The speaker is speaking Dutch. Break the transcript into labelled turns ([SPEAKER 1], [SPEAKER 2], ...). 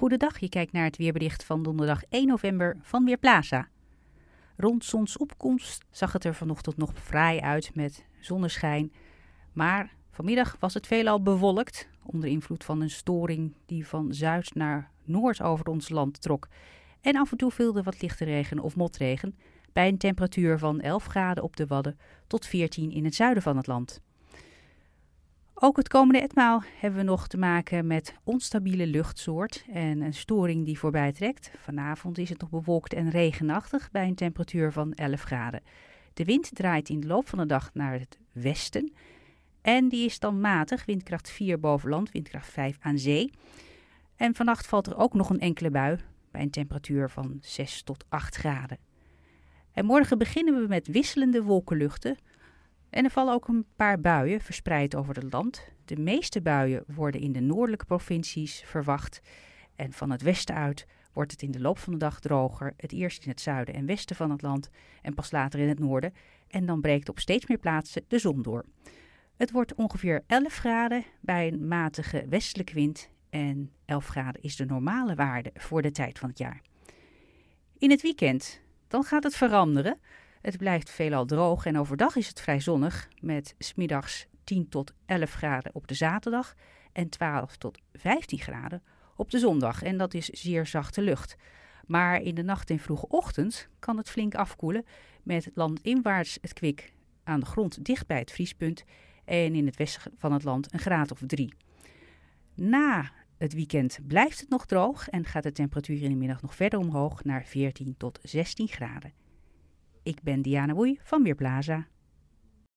[SPEAKER 1] Goedendag, je kijkt naar het weerbericht van donderdag 1 november van Weerplaza. Rond zonsopkomst zag het er vanochtend nog vrij uit met zonneschijn. Maar vanmiddag was het veelal bewolkt onder invloed van een storing die van zuid naar noord over ons land trok. En af en toe viel er wat lichte regen of motregen bij een temperatuur van 11 graden op de Wadden tot 14 in het zuiden van het land. Ook het komende etmaal hebben we nog te maken met onstabiele luchtsoort en een storing die voorbij trekt. Vanavond is het nog bewolkt en regenachtig bij een temperatuur van 11 graden. De wind draait in de loop van de dag naar het westen en die is dan matig, windkracht 4 boven land, windkracht 5 aan zee. En vannacht valt er ook nog een enkele bui bij een temperatuur van 6 tot 8 graden. En morgen beginnen we met wisselende wolkenluchten, en er vallen ook een paar buien verspreid over het land. De meeste buien worden in de noordelijke provincies verwacht. En van het westen uit wordt het in de loop van de dag droger. Het eerst in het zuiden en westen van het land en pas later in het noorden. En dan breekt op steeds meer plaatsen de zon door. Het wordt ongeveer 11 graden bij een matige westelijke wind. En 11 graden is de normale waarde voor de tijd van het jaar. In het weekend, dan gaat het veranderen. Het blijft veelal droog en overdag is het vrij zonnig met smiddags 10 tot 11 graden op de zaterdag en 12 tot 15 graden op de zondag. En dat is zeer zachte lucht. Maar in de nacht en vroege ochtend kan het flink afkoelen met landinwaarts het kwik aan de grond dicht bij het vriespunt en in het westen van het land een graad of drie. Na het weekend blijft het nog droog en gaat de temperatuur in de middag nog verder omhoog naar 14 tot 16 graden. Ik ben Diana Woei van Weerplaza.